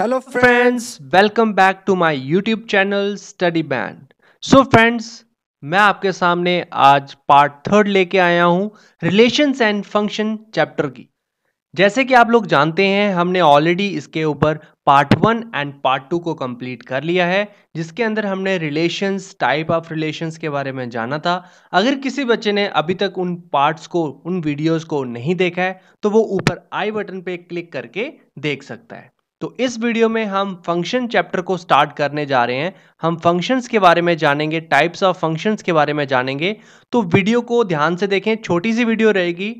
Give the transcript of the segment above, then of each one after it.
hello friends welcome back to my YouTube channel Study Band so friends मैं आपके सामने आज पार्ट थर्ड लेके आया हूँ रिलेशंस एंड फंक्शन चैप्टर की जैसे कि आप लोग जानते हैं हमने ऑलरेडी इसके ऊपर part one and part two को कंप्लीट कर लिया है जिसके अंदर हमने रिलेशंस टाइप ऑफ रिलेशंस के बारे में जाना था अगर किसी बच्चे ने अभी तक उन पार्ट्स को उन वीडियोस को नहीं देखा है तो वो ऊपर आई बटन पे क्लिक करके देख सकता है तो इस वीडियो में हम फंक्शन चैप्टर को स्टार्ट करने जा रहे हैं हम फंक्शंस के बारे में जानेंगे टाइप्स ऑफ फंक्शंस के बारे में जानेंगे तो वीडियो को ध्यान से देखें छोटी सी वीडियो रहेगी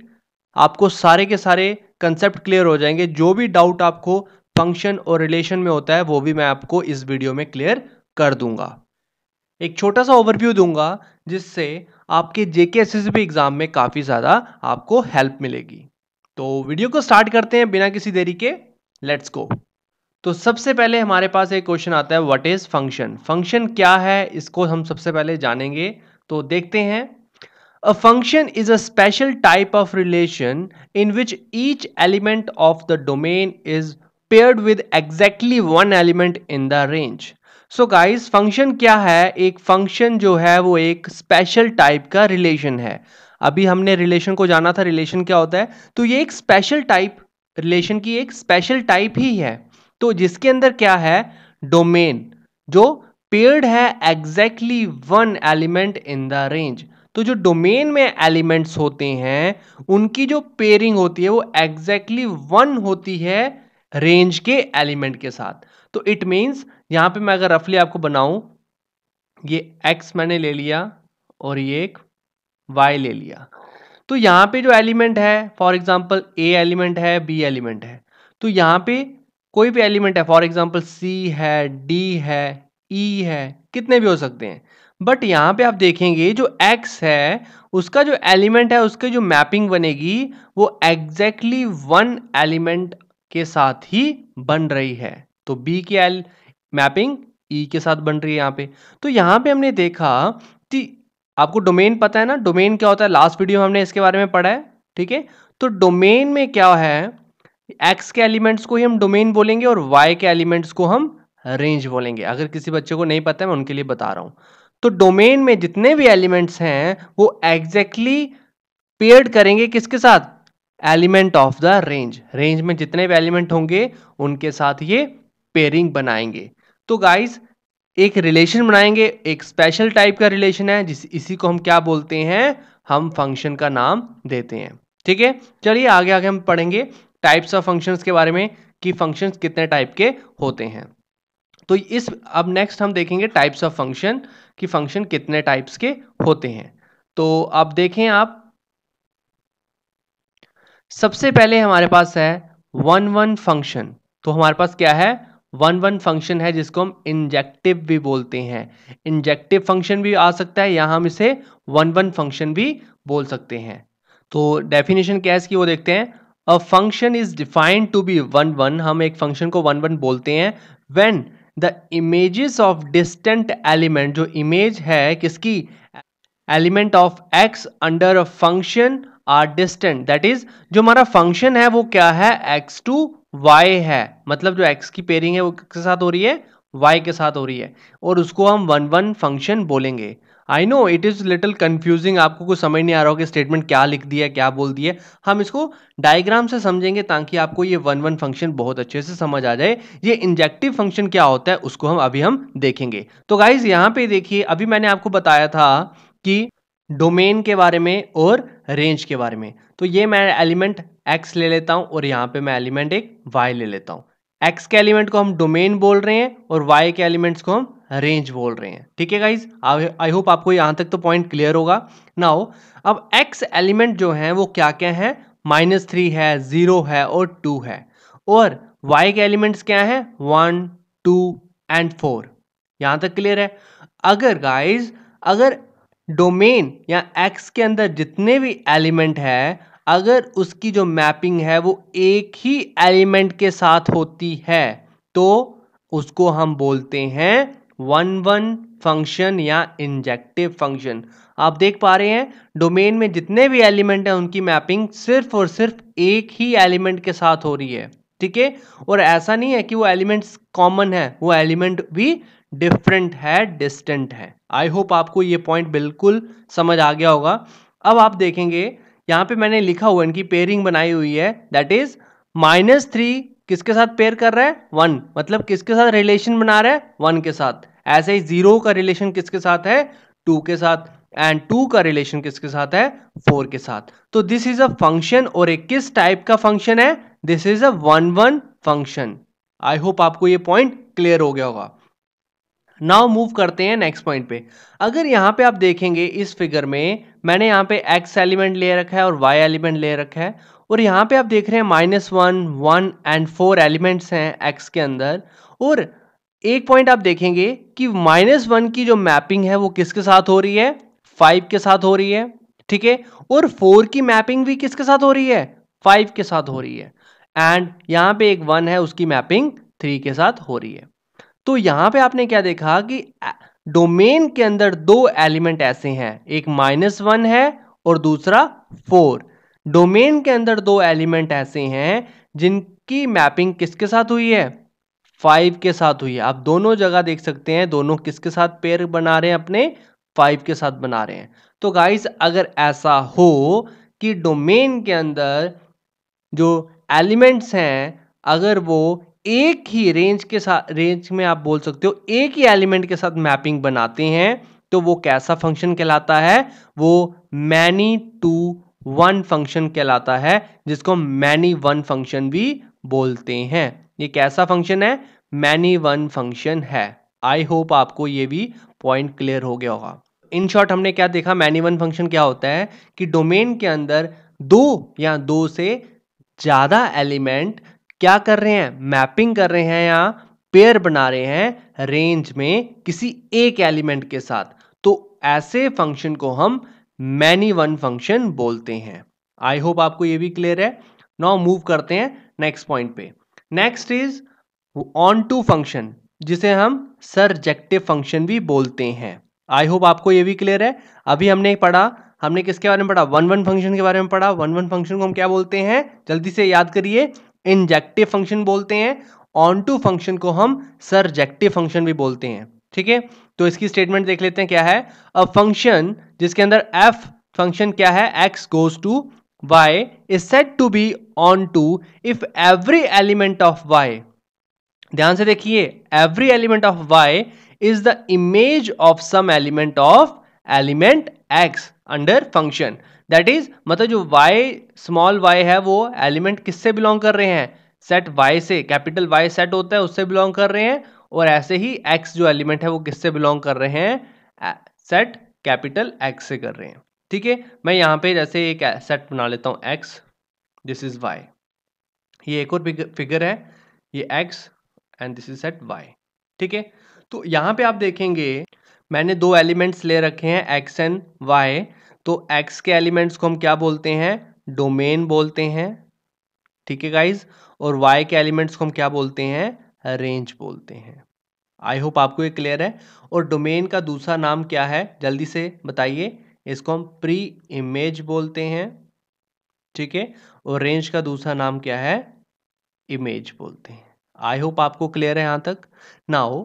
आपको सारे के सारे कंसेप्ट क्लियर हो जाएंगे जो भी डाउट आपको फंक्शन और रिलेशन में होता है वो भी मैं आपको इस वीडियो में क्लियर कर दूंगा एक छोटा सा ओवरव्यू दूंगा जिससे आपके जेके एस एग्ज़ाम में काफ़ी ज़्यादा आपको हेल्प मिलेगी तो वीडियो को स्टार्ट करते हैं बिना किसी देरी के लेट्स गो तो सबसे पहले हमारे पास एक क्वेश्चन आता है व्हाट इज फंक्शन फंक्शन क्या है इसको हम सबसे पहले जानेंगे तो देखते हैं a function is a special type of relation in which each element of the domain is paired with exactly one element in the range so guys function क्या है एक फंक्शन जो है वो एक स्पेशल टाइप का रिलेशन है अभी हमने रिलेशन को जाना था रिलेशन क्या होता है तो ये एक स्पेशल टाइप रिलेशन की एक स्पेशल टाइप ही है तो जिसके अंदर क्या है डोमेन जो पेड है exactly one element in the range तो जो डोमेन में एलिमेंट्स होते हैं उनकी जो पेयरिंग होती है वो एग्जैक्टली वन होती है रेंज के एलिमेंट के साथ तो इट मीन्स यहां पे मैं अगर रफली आपको बनाऊं ये एक्स मैंने ले लिया और ये एक वाई ले लिया तो यहां पे जो एलिमेंट है फॉर एग्जाम्पल ए एलिमेंट है बी एलिमेंट है तो यहां पे कोई भी एलिमेंट है फॉर एग्जाम्पल सी है डी है ई e है कितने भी हो सकते हैं बट यहाँ पे आप देखेंगे जो x है उसका जो एलिमेंट है उसके जो मैपिंग बनेगी वो एग्जैक्टली वन एलिमेंट के साथ ही बन रही है तो b की एल मैपिंग e के साथ बन रही है यहाँ पे तो यहाँ पे हमने देखा कि आपको डोमेन पता है ना डोमेन क्या होता है लास्ट वीडियो हमने इसके बारे में पढ़ा है ठीक है तो डोमेन में क्या है एक्स के एलिमेंट्स को ही हम डोमेन बोलेंगे और वाई के एलिमेंट्स को हम रेंज बोलेंगे अगर किसी बच्चे को नहीं पता है मैं उनके लिए बता रहा हूं तो डोमेन में जितने भी एलिमेंट्स हैं वो एग्जैक्टली exactly पेयर्ड करेंगे किसके साथ element of the range range में जितने भी एलिमेंट होंगे उनके साथ ये पेयरिंग बनाएंगे तो गाइस एक रिलेशन बनाएंगे एक स्पेशल टाइप का रिलेशन है जिस इसी को हम क्या बोलते हैं हम फंक्शन का नाम देते हैं ठीक है चलिए आगे आगे हम पढ़ेंगे टाइप्स ऑफ फंक्शंस के बारे में कि फंक्शंस कितने टाइप के होते हैं तो इस अब नेक्स्ट हम देखेंगे टाइप्स ऑफ फंक्शन कि फंक्शन कितने टाइप्स के होते हैं तो अब देखें आप सबसे पहले हमारे पास है वन वन फंक्शन तो हमारे पास क्या है वन वन फंक्शन है जिसको हम इंजेक्टिव भी बोलते हैं इंजेक्टिव फंक्शन भी आ सकता है यहां हम इसे वन वन फंक्शन भी बोल सकते हैं तो डेफिनेशन क्या है इसकी वो देखते हैं a function is defined to be one one हम एक फंक्शन को वन वन बोलते हैं when the images of distinct element जो इमेज है किसकी element of X under a function are distinct that is जो हमारा फंक्शन है वो क्या है एक्स टू वाई है मतलब जो एक्स की पेयरिंग है वो किसके साथ हो रही है वाई के साथ हो रही है और उसको हम वन वन फंक्शन बोलेंगे I know it is little confusing आपको कुछ समझ नहीं आ रहा हो कि स्टेटमेंट क्या लिख दिया है क्या बोल दिया हम इसको डायग्राम से समझेंगे ताकि आपको ये वन वन फंक्शन बहुत अच्छे से समझ आ जाए ये इंजेक्टिव फंक्शन क्या होता है उसको हम अभी हम देखेंगे तो गाइज यहाँ पे देखिए अभी मैंने आपको बताया था कि डोमेन के बारे में और रेंज के बारे में तो ये मैं एलिमेंट एक्स ले लेता हूँ और यहाँ पे मैं एलिमेंट एक वाई ले लेता हूँ एक्स के एलिमेंट को हम डोमेन बोल रहे हैं और वाई के एलिमेंट्स को हम रेंज बोल रहे हैं ठीक है गाइज आई होप आपको यहां तक तो पॉइंट क्लियर होगा नाउ अब एक्स एलिमेंट जो है वो क्या क्या है माइनस थ्री है ज़ीरो है और टू है और वाई के एलिमेंट्स क्या है वन टू एंड फोर यहां तक क्लियर है अगर गाइज अगर डोमेन या एक्स के अंदर जितने भी एलिमेंट है अगर उसकी जो मैपिंग है वो एक ही एलिमेंट के साथ होती है तो उसको हम बोलते हैं वन वन फंक्शन या इंजेक्टिव फंक्शन आप देख पा रहे हैं डोमेन में जितने भी एलिमेंट हैं उनकी मैपिंग सिर्फ और सिर्फ एक ही एलिमेंट के साथ हो रही है ठीक है और ऐसा नहीं है कि वो एलिमेंट्स कॉमन है वो एलिमेंट भी डिफरेंट है डिस्टेंट है आई होप आपको ये पॉइंट बिल्कुल समझ आ गया होगा अब आप देखेंगे यहाँ पे मैंने लिखा हुआ इनकी पेयरिंग बनाई हुई है दैट इज माइनस थ्री किसके साथ पेयर कर रहा है वन मतलब किसके साथ रिलेशन बना रहा है वन के साथ ऐसे ही जीरो का रिलेशन किसके साथ है टू के साथ एंड टू का रिलेशन किसके साथ है फोर के साथ तो दिस इज अ फंक्शन और एक किस टाइप का फंक्शन है this is a one one function I hope आपको ये पॉइंट क्लियर हो गया होगा नाउ मूव करते हैं नेक्स्ट पॉइंट पे अगर यहां पे आप देखेंगे इस फिगर में मैंने यहाँ पे x एलिमेंट ले रखा है और y एलिमेंट ले रखा है और यहाँ पे आप देख रहे हैं minus one one and four elements हैं x के अंदर और एक पॉइंट आप देखेंगे कि माइनस वन की जो मैपिंग है वो किसके साथ हो रही है फाइव के साथ हो रही है ठीक है और फोर की मैपिंग भी किसके साथ हो रही है फाइव के साथ हो रही है एंड यहाँ पे एक वन है उसकी मैपिंग थ्री के साथ हो रही है तो यहाँ पे आपने क्या देखा कि डोमेन के अंदर दो एलिमेंट ऐसे हैं एक माइनस वन है और दूसरा फोर डोमेन के अंदर दो एलिमेंट ऐसे हैं जिनकी मैपिंग किसके साथ हुई है फाइव के साथ हुई है आप दोनों जगह देख सकते हैं दोनों किसके साथ पेयर बना रहे हैं अपने फाइव के साथ बना रहे हैं तो गाइस अगर ऐसा हो कि डोमेन के अंदर जो एलिमेंट्स हैं अगर वो एक ही रेंज के साथ रेंज में आप बोल सकते हो एक ही एलिमेंट के साथ मैपिंग बनाते हैं तो वो कैसा फंक्शन कहलाता है वो मैनी टू वन फंक्शन कहलाता है जिसको मैनी वन फंक्शन भी बोलते हैं ये कैसा फंक्शन है मैनी वन फंक्शन है आई होप आपको ये भी पॉइंट क्लियर हो गया होगा इन शॉर्ट हमने क्या देखा मैनी वन फंक्शन क्या होता है कि डोमेन के अंदर दो या दो से ज़्यादा एलिमेंट क्या कर रहे हैं मैपिंग कर रहे हैं या पेयर बना रहे हैं रेंज में किसी एक एलिमेंट के साथ तो ऐसे फंक्शन को हम मैनी वन फंक्शन बोलते हैं आई होप आपको ये भी क्लियर है नाउ मूव करते हैं नेक्स्ट पॉइंट पे next is onto function जिसे हम सरजेक्टिव फंक्शन भी बोलते हैं आई होप आपको ये भी क्लियर है अभी हमने पढ़ा हमने किसके बारे में पढ़ा वन वन फंक्शन के बारे में पढ़ा वन वन फंक्शन को हम क्या बोलते हैं जल्दी से याद करिए इंजेक्टिव फंक्शन बोलते हैं ऑन टू फंक्शन को हम सरजेक्टिव फंक्शन भी बोलते हैं ठीक है तो इसकी स्टेटमेंट देख लेते हैं क्या है अ फंक्शन जिसके अंदर एफ फंक्शन क्या है X goes to Y is set to be onto if every element of Y ध्यान से देखिए every element of Y is the image of some element of element X under function that is मतलब जो y small y है वो element किससे belong कर रहे हैं सेट y से कैपिटल y सेट होता है उससे बिलोंग कर रहे हैं और ऐसे ही x जो एलिमेंट है वो किससे बिलोंग कर रहे हैं सेट कैपिटल x से कर रहे हैं ठीक है मैं यहाँ पे जैसे एक सेट बना लेता हूँ x दिस इज y ये एक और फिगर है ये x and this is set y ठीक है तो यहाँ पे आप देखेंगे मैंने दो एलिमेंट्स ले रखे हैं x एंड y तो एक्स के एलिमेंट्स को हम क्या बोलते हैं डोमेन बोलते हैं ठीक है गाइज और वाई के एलिमेंट्स को हम क्या बोलते हैं रेंज बोलते हैं आई होप आपको ये क्लियर है और डोमेन का दूसरा नाम क्या है जल्दी से बताइए इसको हम प्री इमेज बोलते हैं ठीक है और रेंज का दूसरा नाम क्या है इमेज बोलते हैं आई होप आपको क्लियर है यहां तक नाउ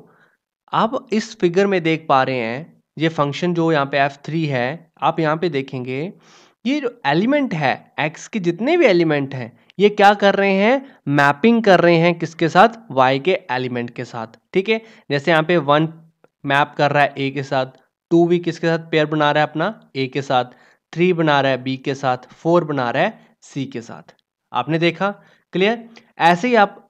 आप इस फिगर में देख पा रहे हैं ये फंक्शन जो यहाँ पे एफ थ्री है आप यहाँ पे देखेंगे ये जो एलिमेंट है एक्स के जितने भी एलिमेंट हैं ये क्या कर रहे हैं मैपिंग कर रहे हैं किसके साथ वाई के एलिमेंट के साथ ठीक है जैसे यहाँ पे वन मैप कर रहा है ए के साथ टू भी किसके साथ पेयर बना रहा है अपना ए के साथ थ्री बना रहा है बी के साथ फोर बना रहा है सी के साथ आपने देखा क्लियर ऐसे ही आप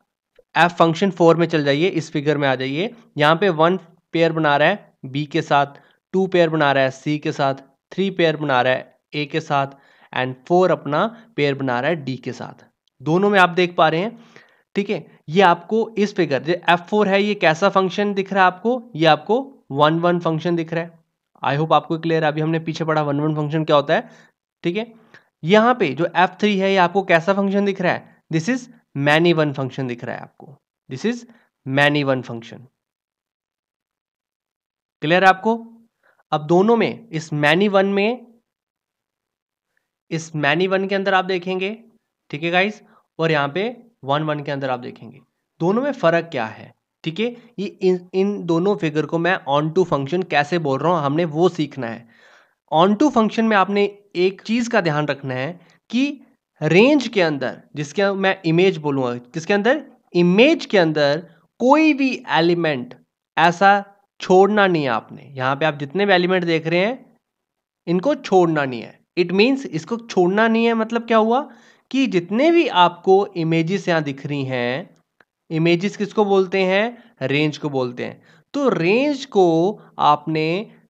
एफ फंक्शन फोर में चल जाइए इस फिगर में आ जाइए यहाँ पे वन पेयर बना रहा है बी के साथ टू पेयर बना रहा है सी के साथ थ्री पेयर बना रहा है ए के साथ एंड फोर अपना पेयर बना रहा है डी के साथ दोनों में आप देख पा रहे हैं ठीक है ये आपको इस फिगर जो एफ फोर है ये कैसा फंक्शन दिख रहा है आपको ये आपको वन वन फंक्शन दिख रहा है आई होप आपको क्लियर है अभी हमने पीछे पढ़ा वन वन फंक्शन क्या होता है ठीक है यहाँ पे जो एफ थ्री है ये आपको कैसा फंक्शन दिख रहा है this is many one function दिख रहा है आपको this is many one function clear है आपको अब दोनों में इस मैनी वन में इस मैनी वन के अंदर आप देखेंगे ठीक है गाइस और यहां पे वन वन के अंदर आप देखेंगे दोनों में फ़र्क क्या है ठीक है ये इन इन दोनों फिगर को मैं ऑन टू फंक्शन कैसे बोल रहा हूं हमने वो सीखना है ऑन टू फंक्शन में आपने एक चीज़ का ध्यान रखना है कि रेंज के अंदर जिसके मैं इमेज बोलूंगा जिसके अंदर इमेज के अंदर कोई भी एलिमेंट ऐसा छोड़ना नहीं है आपने यहाँ पे आप जितने भी एलिमेंट देख रहे हैं इनको छोड़ना नहीं है इट मीन्स इसको छोड़ना नहीं है मतलब क्या हुआ कि जितने भी आपको इमेजेस यहाँ दिख रही हैं इमेजेस किसको बोलते हैं रेंज को बोलते हैं तो रेंज को आपने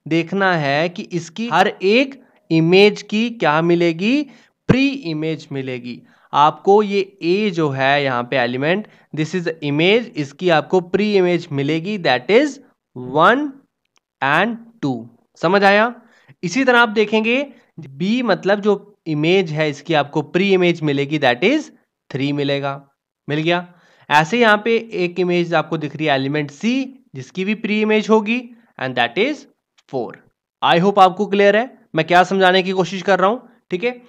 देखना है कि इसकी हर एक इमेज की क्या मिलेगी प्री इमेज मिलेगी आपको ये ए जो है यहाँ पे एलिमेंट दिस इज इमेज इसकी आपको प्री इमेज मिलेगी that is one and two समझ आया इसी तरह आप देखेंगे बी मतलब जो इमेज है इसकी आपको प्री इमेज मिलेगी दैट इज थ्री मिलेगा मिल गया ऐसे यहां पे एक इमेज आपको दिख रही है एलिमेंट सी जिसकी भी प्री इमेज होगी and that is four I hope आपको क्लियर है मैं क्या समझाने की कोशिश कर रहा हूं ठीक है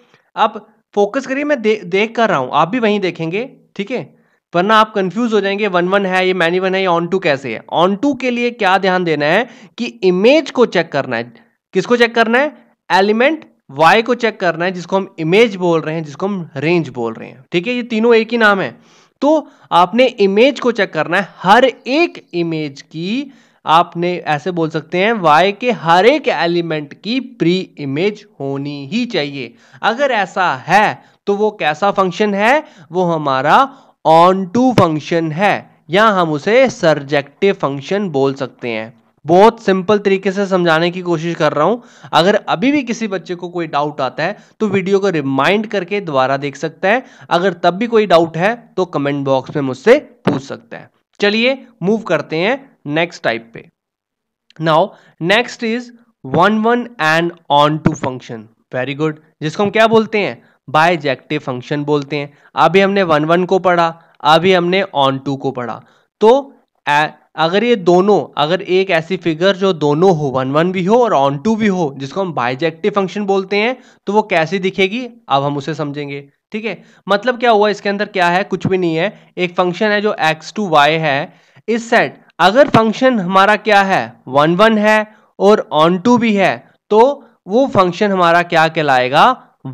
आप फोकस करिए मैं दे, देख कर रहा हूँ आप भी वहीं देखेंगे ठीक है वरना आप कंफ्यूज हो जाएंगे वन वन है ये मैनी वन है ये ऑन टू कैसे है ऑन टू के लिए क्या ध्यान देना है कि इमेज को चेक करना है किसको चेक करना है एलिमेंट वाई को चेक करना है जिसको हम इमेज बोल रहे हैं जिसको हम रेंज बोल रहे हैं ठीक है ये तीनों एक ही नाम है तो आपने इमेज को चेक करना है हर एक इमेज की आपने ऐसे बोल सकते हैं वाई के हर एक एलिमेंट की प्री इमेज होनी ही चाहिए अगर ऐसा है तो वो कैसा फंक्शन है वो हमारा ऑन टू फंक्शन है या हम उसे सर्जेक्टिव फंक्शन बोल सकते हैं बहुत सिंपल तरीके से समझाने की कोशिश कर रहा हूं अगर अभी भी किसी बच्चे को कोई डाउट आता है तो वीडियो को रिमाइंड करके दोबारा देख सकता है अगर तब भी कोई डाउट है तो कमेंट बॉक्स में मुझसे पूछ सकता है चलिए मूव करते हैं नेक्स्ट टाइप पे now next is one one and onto function very good जिसको हम क्या बोलते हैं बायजैक्टिव फंक्शन बोलते हैं अभी हमने वन वन को पढ़ा अभी हमने ऑन टू को पढ़ा तो अगर ये दोनों अगर एक ऐसी फिगर जो दोनों हो वन वन भी हो और ऑन टू भी हो जिसको हम बायजेक्टिव फंक्शन बोलते हैं तो वो कैसी दिखेगी अब हम उसे समझेंगे ठीक है मतलब क्या हुआ इसके अंदर क्या है कुछ भी नहीं है एक फंक्शन है जो एक्स टू वाई है इस सेट अगर फंक्शन हमारा क्या है वन वन है और ऑन टू भी है तो वो फंक्शन हमारा क्या कहलाएगा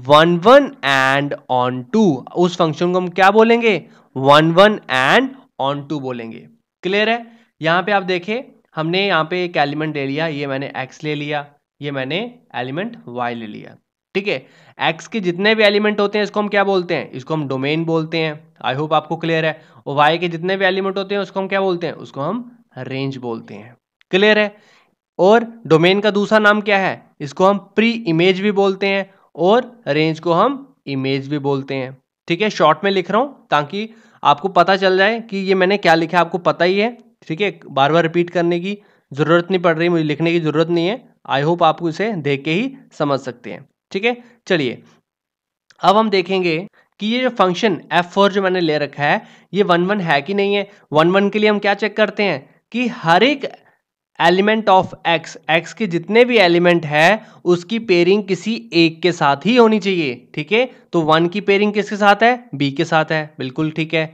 one one and onto उस फंक्शन को हम क्या बोलेंगे one one and onto बोलेंगे क्लियर है यहां पे आप देखें हमने यहां पे एक एलिमेंट ले लिया ये मैंने एक्स ले लिया ये मैंने एलिमेंट वाई ले लिया ठीक है एक्स के जितने भी एलिमेंट होते हैं इसको हम क्या बोलते हैं इसको हम डोमेन बोलते हैं आई होप आपको क्लियर है और वाई के जितने भी एलिमेंट होते हैं उसको हम क्या बोलते हैं उसको हम रेंज बोलते हैं क्लियर है और डोमेन का दूसरा नाम क्या है इसको हम प्री इमेज भी बोलते हैं और रेंज को हम इमेज भी बोलते हैं ठीक है शॉर्ट में लिख रहा हूँ ताकि आपको पता चल जाए कि ये मैंने क्या लिखा आपको पता ही है ठीक है बार बार रिपीट करने की ज़रूरत नहीं पड़ रही मुझे लिखने की ज़रूरत नहीं है आई होप आप इसे देख के ही समझ सकते हैं ठीक है चलिए अब हम देखेंगे कि ये जो फंक्शन एफ फोर जो मैंने ले रखा है ये वन वन है कि नहीं है वन वन के लिए हम क्या चेक करते हैं कि हर एक एलिमेंट ऑफ एक्स एक्स के जितने भी एलिमेंट है उसकी पेयरिंग किसी एक के साथ ही होनी चाहिए ठीक है तो वन की पेयरिंग किसके साथ है बी के साथ है बिल्कुल ठीक है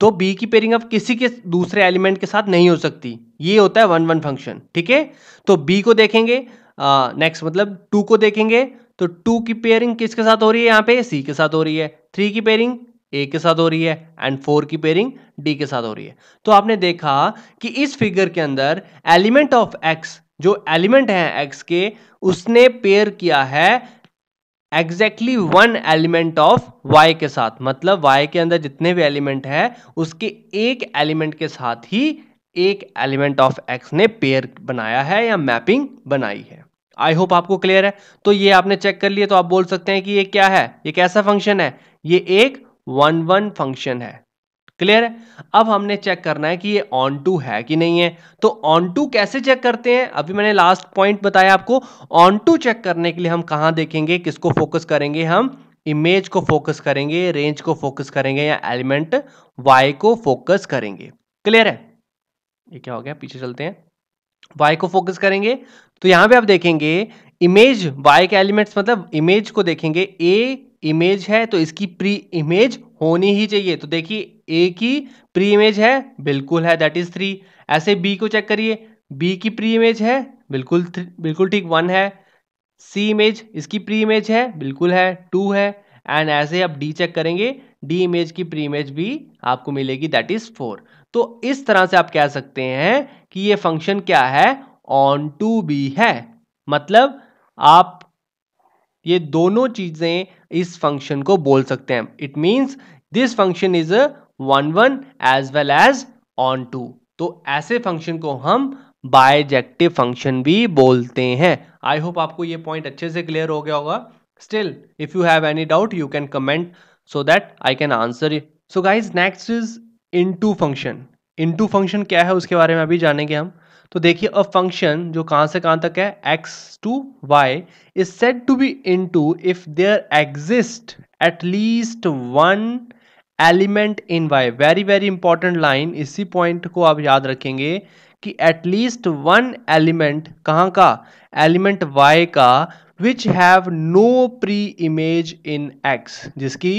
तो बी की पेयरिंग अब किसी के दूसरे एलिमेंट के साथ नहीं हो सकती ये होता है वन वन फंक्शन ठीक है तो बी को देखेंगे नेक्स्ट मतलब टू को देखेंगे तो टू की पेयरिंग किसके साथ हो रही है यहाँ पे सी के साथ हो रही है थ्री की पेयरिंग ए के साथ हो रही है एंड फोर की पेयरिंग डी के साथ हो रही है तो आपने देखा कि इस फिगर के अंदर एलिमेंट ऑफ एक्स जो एलिमेंट है एक्स के उसने पेयर किया है exactly one element of Y के साथ मतलब वाई के अंदर जितने भी एलिमेंट है उसके एक एलिमेंट के साथ ही एक एलिमेंट ऑफ एक्स ने पेयर बनाया है या मैपिंग बनाई है आई होप आपको क्लियर है तो ये आपने चेक कर लिया तो आप बोल सकते हैं कि ये क्या है ये कैसा फंक्शन है ये एक वन वन फंक्शन है क्लियर है अब हमने चेक करना है कि ये ऑन टू है कि नहीं है तो ऑन टू कैसे चेक करते हैं अभी मैंने लास्ट पॉइंट बताया आपको ऑन टू चेक करने के लिए हम कहाँ देखेंगे किसको फोकस करेंगे हम इमेज को फोकस करेंगे रेंज को फोकस करेंगे या एलिमेंट वाई को फोकस करेंगे क्लियर है ये क्या हो गया पीछे चलते हैं वाई को फोकस करेंगे तो यहां पे आप देखेंगे इमेज वाई के एलिमेंट्स मतलब इमेज को देखेंगे ए इमेज है तो इसकी प्री इमेज होनी ही चाहिए तो देखिए ए की प्री इमेज है बिल्कुल है दैट इज थ्री ऐसे बी को चेक करिए बी की प्री इमेज है बिल्कुल बिल्कुल ठीक वन है सी इमेज इसकी प्री इमेज है बिल्कुल है टू है एंड ऐसे आप डी चेक करेंगे डी इमेज की प्री इमेज भी आपको मिलेगी दैट इज फोर तो इस तरह से आप कह सकते हैं कि ये फंक्शन क्या है ऑन टू बी है मतलब आप ये दोनों चीज़ें इस फंक्शन को बोल सकते हैं it means this function is a one one as well as onto तो ऐसे फंक्शन को हम बायजेक्टिव फंक्शन भी बोलते हैं आई होप आपको ये पॉइंट अच्छे से क्लियर हो गया होगा still if you have any doubt you can comment so that I can answer you so guys next is into function into function क्या है उसके बारे में अभी जानेंगे हम तो देखिए अ फंक्शन जो कहाँ से कहाँ तक है X to Y is set to be into if there exist at least one element in Y very very important line इसी पॉइंट को आप याद रखेंगे कि एटलीस्ट वन एलिमेंट कहाँ का एलिमेंट वाई का which have no preimage in X जिसकी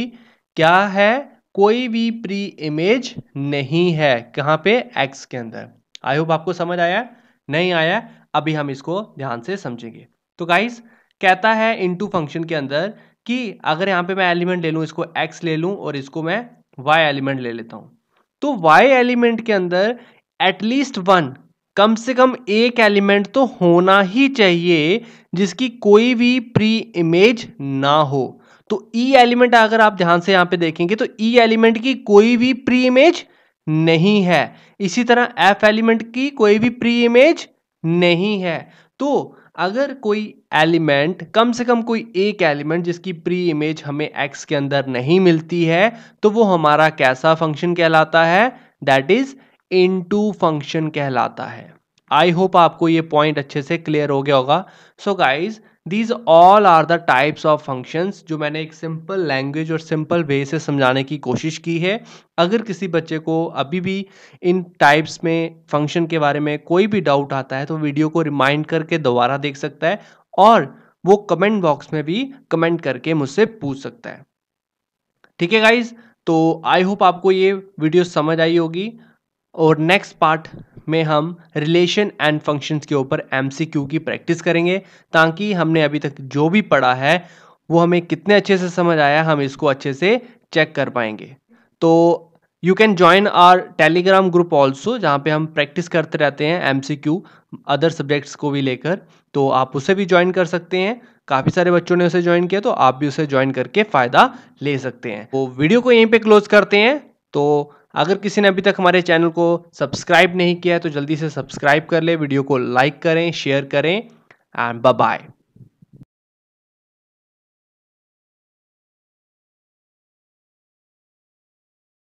क्या है कोई भी प्री इमेज नहीं है कहाँ पे एक्स के अंदर आई होप आपको समझ आया नहीं आया अभी हम इसको ध्यान से समझेंगे तो गाइस कहता है इनटू फंक्शन के अंदर कि अगर यहाँ पे मैं एलिमेंट ले लूँ इसको एक्स ले लूँ और इसको मैं वाई एलिमेंट ले लेता हूँ तो वाई एलिमेंट के अंदर एटलीस्ट वन कम से कम एक एलिमेंट तो होना ही चाहिए जिसकी कोई भी प्री इमेज ना हो तो ई e एलिमेंट अगर आप ध्यान से यहाँ पे देखेंगे तो ई e एलिमेंट की कोई भी प्री इमेज नहीं है इसी तरह एफ एलिमेंट की कोई भी प्री इमेज नहीं है तो अगर कोई एलिमेंट कम से कम कोई एक एलिमेंट जिसकी प्री इमेज हमें एक्स के अंदर नहीं मिलती है तो वो हमारा कैसा फंक्शन कहलाता है दैट इज इनटू फंक्शन कहलाता है आई होप आपको ये पॉइंट अच्छे से क्लियर हो गया होगा so guys these all are the types of functions जो मैंने एक सिंपल लैंग्वेज और सिंपल वे से समझाने की कोशिश की है अगर किसी बच्चे को अभी भी इन टाइप्स में फंक्शन के बारे में कोई भी डाउट आता है तो वीडियो को रिमाइंड करके दोबारा देख सकता है और वो कमेंट बॉक्स में भी कमेंट करके मुझसे पूछ सकता है ठीक है गाइज तो आई होप आपको ये वीडियो समझ आई होगी और नेक्स्ट पार्ट में हम रिलेशन एंड फंक्शंस के ऊपर एमसीक्यू की प्रैक्टिस करेंगे ताकि हमने अभी तक जो भी पढ़ा है वो हमें कितने अच्छे से समझ आया हम इसको अच्छे से चेक कर पाएंगे तो you can join our Telegram group also जहाँ पे हम प्रैक्टिस करते रहते हैं M C Q other subjects को भी लेकर तो आप उसे भी ज्वाइन कर सकते हैं काफ़ी सारे बच्चों ने उसे ज्वाइन किया तो आप भी उसे ज्वाइन करके फ़ायदा ले सकते हैं तो वीडियो को यहीं पे क्लोज करते हैं तो अगर किसी ने अभी तक हमारे चैनल को सब्सक्राइब नहीं किया है तो जल्दी से सब्सक्राइब कर ले वीडियो को लाइक करें शेयर करें एंड बाय